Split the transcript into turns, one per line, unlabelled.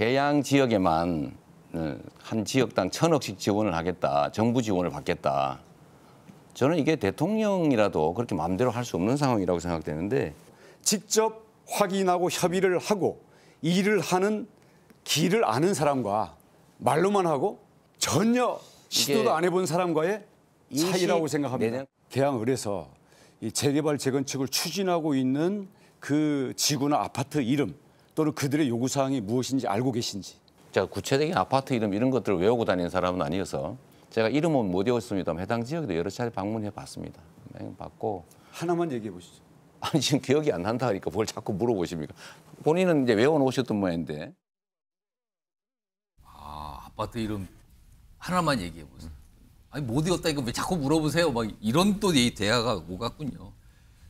개양 지역에만 어, 한 지역당 천억씩 지원을 하겠다. 정부 지원을 받겠다. 저는 이게 대통령이라도 그렇게 마음대로 할 수 없는 상황이라고 생각되는데 직접 확인하고 협의를 하고 일을 하는
길을 아는 사람과 말로만 하고 전혀 시도도 안 해본 사람과의 차이라고 생각합니다. 내년... 개항을에서 재개발 재건축을 추진하고 있는 그 지구나 아파트 이름 또는 그들의 요구 사항이 무엇인지
알고 계신지. 제가 구체적인 아파트 이름 이런 것들을 외우고 다니는 사람은 아니어서 제가 이름은 못 외웠습니다. 해당 지역도 여러 차례 방문해 봤습니다. 네, 봤고 하나만 얘기해 보시죠. 아니 지금 기억이 안 난다 하니까 뭘 자꾸 물어보십니까? 본인은 이제 외워 놓으셨던 모양인데.
아 아파트 이름 하나만 얘기해 보세요. 아니 못 외웠다니까 왜 자꾸 물어보세요? 막 이런 또 대화가 오갔군요.